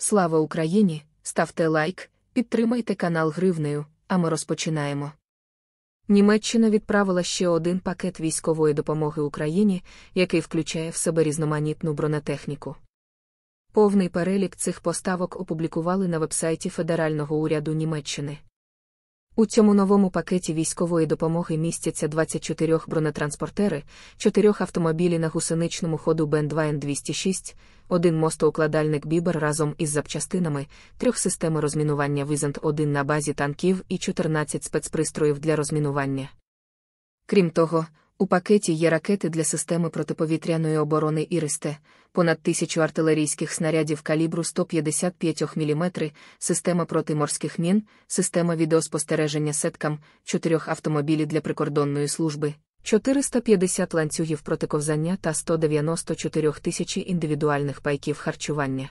Слава Україні! Ставте лайк, підтримайте канал Гривнею, а ми розпочинаємо. Німеччина відправила ще один пакет військової допомоги Україні, який включає в себе різноманітну бронетехніку. Повний перелік цих поставок опублікували на вебсайті Федерального уряду Німеччини. У цьому новому пакеті військової допомоги містяться 24 бронетранспортери, 4 автомобілі на гусеничному ходу Бен 2 н 206 один мостоукладальник Бібер разом із запчастинами, трьох системи розмінування візант 1 на базі танків і 14 спецпристроїв для розмінування. Крім того, у пакеті є ракети для системи протиповітряної оборони «Іристе», понад тисячу артилерійських снарядів калібру 155 мм, система протиморських мін, система відеоспостереження сеткам, чотирьох автомобілі для прикордонної служби, 450 ланцюгів протиковзання та 194 тисячі індивідуальних пайків харчування.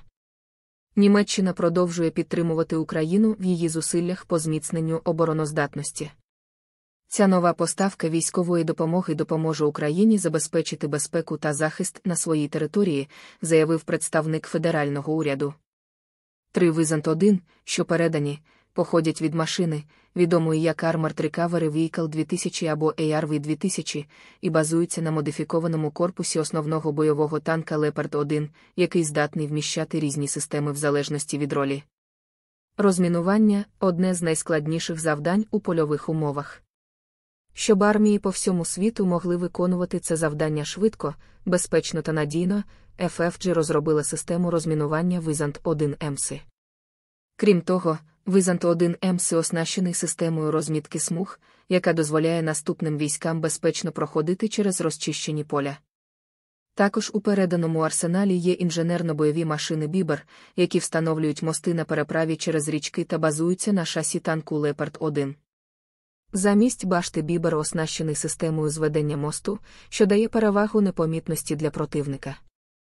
Німеччина продовжує підтримувати Україну в її зусиллях по зміцненню обороноздатності. Ця нова поставка військової допомоги допоможе Україні забезпечити безпеку та захист на своїй території, заявив представник федерального уряду. Три визант 1 що передані, походять від машини, відомої як Armored Recovery Vehicle 2000 або ARV 2000, і базуються на модифікованому корпусі основного бойового танка Leopard 1, який здатний вміщати різні системи в залежності від ролі. Розмінування одне з найскладніших завдань у польових умовах щоб армії по всьому світу могли виконувати це завдання швидко, безпечно та надійно, FFG розробила систему розмінування Визант 1 msi Крім того, Визант 1 msi оснащений системою розмітки смуг, яка дозволяє наступним військам безпечно проходити через розчищені поля. Також у переданому арсеналі є інженерно-бойові машини Бібер, які встановлюють мости на переправі через річки та базуються на шасі танку Лепард 1. Замість башти бібер оснащений системою зведення мосту, що дає перевагу непомітності для противника.